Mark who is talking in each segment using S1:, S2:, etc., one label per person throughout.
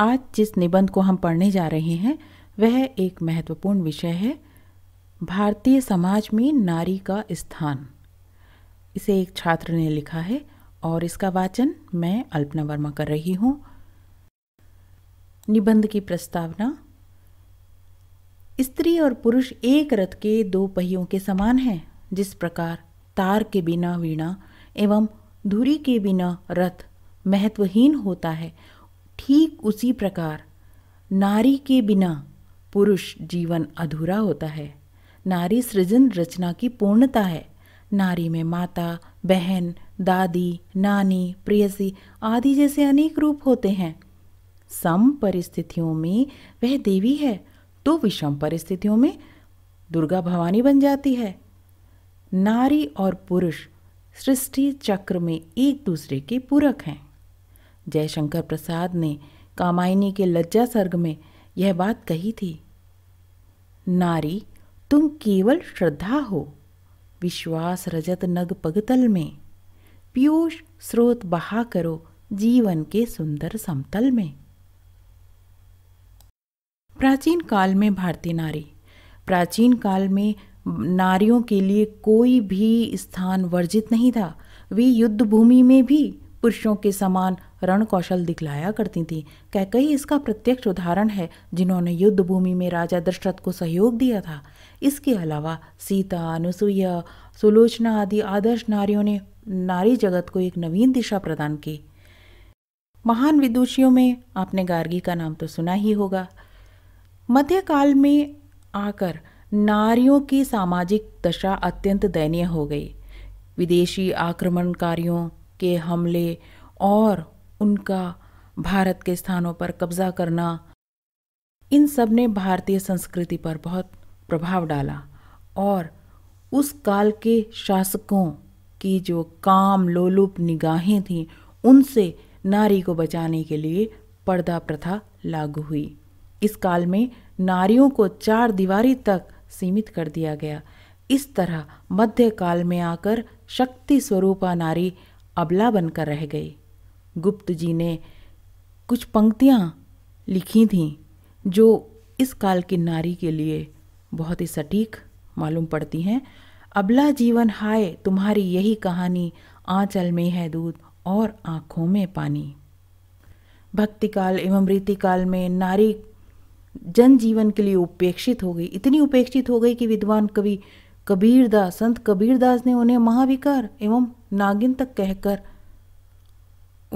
S1: आज जिस निबंध को हम पढ़ने जा रहे हैं वह एक महत्वपूर्ण विषय है भारतीय समाज में नारी का स्थान इसे एक छात्र ने लिखा है और इसका वाचन मैं अल्पना वर्मा कर रही हूँ निबंध की प्रस्तावना स्त्री और पुरुष एक रथ के दो पहियों के समान हैं जिस प्रकार तार के बिना वीणा एवं धुरी के बिना रथ महत्वहीन होता है ठीक उसी प्रकार नारी के बिना पुरुष जीवन अधूरा होता है नारी सृजन रचना की पूर्णता है नारी में माता बहन दादी नानी प्रियसी आदि जैसे अनेक रूप होते हैं सम परिस्थितियों में वह देवी है तो विषम परिस्थितियों में दुर्गा भवानी बन जाती है नारी और पुरुष सृष्टि चक्र में एक दूसरे के पूरक हैं जयशंकर प्रसाद ने कामायनी के लज्जा सर्ग में यह बात कही थी नारी तुम केवल श्रद्धा हो विश्वास रजत नग पगतल में पीयूष स्रोत बहा करो जीवन के सुंदर समतल में प्राचीन काल में भारतीय नारी प्राचीन काल में नारियों के लिए कोई भी स्थान वर्जित नहीं था वे युद्ध भूमि में भी पुरुषों के समान रण कौशल दिखलाया करती थी कह कही इसका प्रत्यक्ष उदाहरण है जिन्होंने युद्ध भूमि में राजा दशरथ को सहयोग दिया था इसके अलावा सीता अनुसुईया सुलोचना आदि आदर्श नारियों ने नारी जगत को एक नवीन दिशा प्रदान की महान विदुषियों में आपने गार्गी का नाम तो सुना ही होगा मध्यकाल में आकर नारियों की सामाजिक दशा अत्यंत दयनीय हो गई विदेशी आक्रमणकारियों के हमले और उनका भारत के स्थानों पर कब्जा करना इन सब ने भारतीय संस्कृति पर बहुत प्रभाव डाला और उस काल के शासकों की जो काम लोलुप निगाहें थीं उनसे नारी को बचाने के लिए पर्दा प्रथा लागू हुई इस काल में नारियों को चार दीवारी तक सीमित कर दिया गया इस तरह मध्यकाल में आकर शक्ति स्वरूपा नारी अबला बनकर रह गए गुप्त जी ने कुछ पंक्तियाँ लिखी थीं जो इस काल की नारी के लिए बहुत ही सटीक मालूम पड़ती हैं अबला जीवन हाय तुम्हारी यही कहानी आंचल में है दूध और आँखों में पानी भक्ति काल एवं रीति काल में नारी जनजीवन के लिए उपेक्षित हो गई इतनी उपेक्षित हो गई कि विद्वान कवि कबीरदास संत कबीरदास ने उन्हें महाविकार एवं नागिन तक कहकर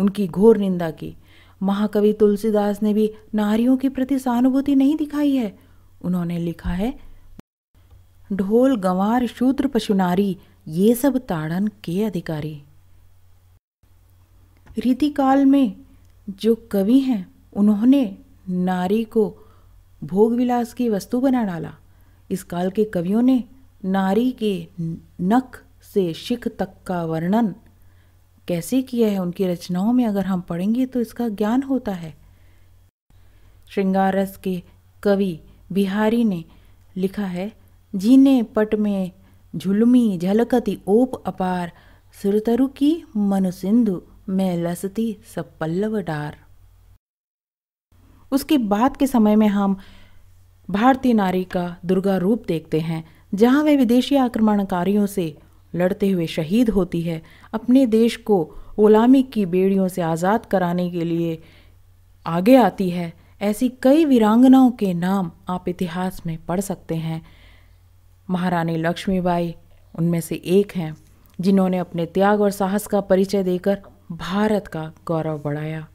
S1: उनकी घोर निंदा की महाकवि तुलसीदास ने भी नारियों के प्रति सहानुभूति नहीं दिखाई है उन्होंने लिखा है ढोल गंवार शूद्र पशुनारी ये सब ताड़न के अधिकारी रीतिकाल में जो कवि हैं उन्होंने नारी को भोग विलास की वस्तु बना डाला इस काल के कवियों ने नारी के नख से शिख तक का वर्णन कैसे किया है उनकी रचनाओं में अगर हम पढ़ेंगे तो इसका ज्ञान होता है श्रृंगारस के कवि बिहारी ने लिखा है जीने पट में झुलमी झलकती ओप अपार सुरतरु की मनुसिंधु में लसती सब पल्लव डार उसके बाद के समय में हम भारतीय नारी का दुर्गा रूप देखते हैं जहां वे विदेशी आक्रमणकारियों से लड़ते हुए शहीद होती है अपने देश को गुलामी की बेड़ियों से आज़ाद कराने के लिए आगे आती है ऐसी कई वीरांगनाओं के नाम आप इतिहास में पढ़ सकते हैं महारानी लक्ष्मीबाई उनमें से एक हैं जिन्होंने अपने त्याग और साहस का परिचय देकर भारत का गौरव बढ़ाया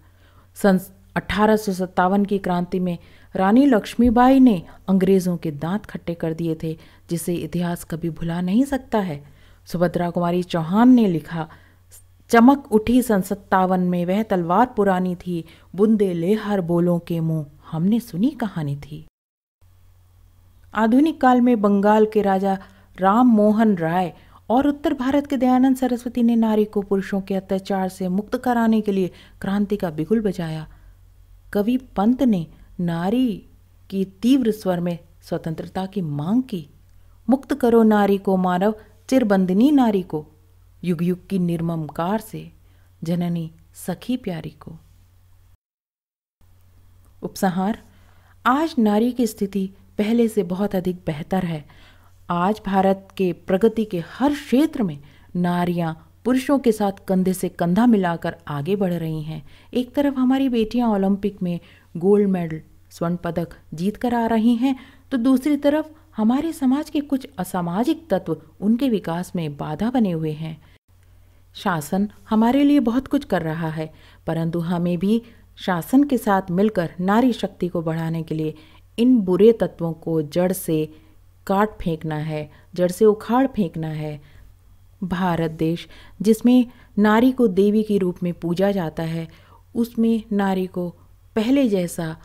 S1: सन अठारह की क्रांति में रानी लक्ष्मीबाई ने अंग्रेज़ों के दांत खट्टे कर दिए थे जिसे इतिहास कभी भुला नहीं सकता है सुभद्रा कुमारी चौहान ने लिखा चमक उठी सन सत्तावन में वह तलवार पुरानी थी बुंदे ले हर बोलों के मुंह हमने सुनी कहानी थी आधुनिक काल में बंगाल के राजा राम मोहन राय और उत्तर भारत के दयानंद सरस्वती ने नारी को पुरुषों के अत्याचार से मुक्त कराने के लिए क्रांति का बिगुल बजाया कवि पंत ने नारी की तीव्र स्वर में स्वतंत्रता की मांग की मुक्त करो नारी को मानव चिरबंदनी नारी को युग युग की निर्मम कार से जननी सखी प्यारी को उपसंहार आज नारी की स्थिति पहले से बहुत अधिक बेहतर है आज भारत के प्रगति के हर क्षेत्र में नारियां पुरुषों के साथ कंधे से कंधा मिलाकर आगे बढ़ रही हैं एक तरफ हमारी बेटियां ओलंपिक में गोल्ड मेडल स्वर्ण पदक जीत कर आ रही हैं तो दूसरी तरफ हमारे समाज के कुछ असामाजिक तत्व उनके विकास में बाधा बने हुए हैं शासन हमारे लिए बहुत कुछ कर रहा है परंतु हमें भी शासन के साथ मिलकर नारी शक्ति को बढ़ाने के लिए इन बुरे तत्वों को जड़ से काट फेंकना है जड़ से उखाड़ फेंकना है भारत देश जिसमें नारी को देवी के रूप में पूजा जाता है उसमें नारी को पहले जैसा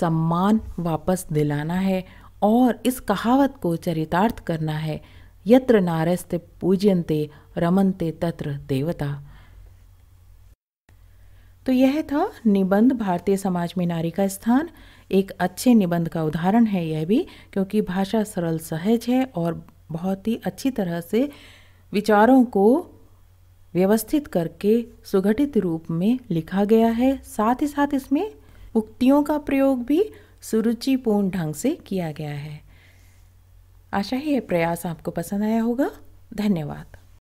S1: सम्मान वापस दिलाना है और इस कहावत को चरितार्थ करना है यत्र नारस्ते पूजयन्ते रमनते तत्र देवता तो यह था निबंध भारतीय समाज में नारी का स्थान एक अच्छे निबंध का उदाहरण है यह भी क्योंकि भाषा सरल सहज है और बहुत ही अच्छी तरह से विचारों को व्यवस्थित करके सुगठित रूप में लिखा गया है साथ ही साथ इसमें उक्तियों का प्रयोग भी सुरुचिपूर्ण ढंग से किया गया है आशा ही यह प्रयास आपको पसंद आया होगा धन्यवाद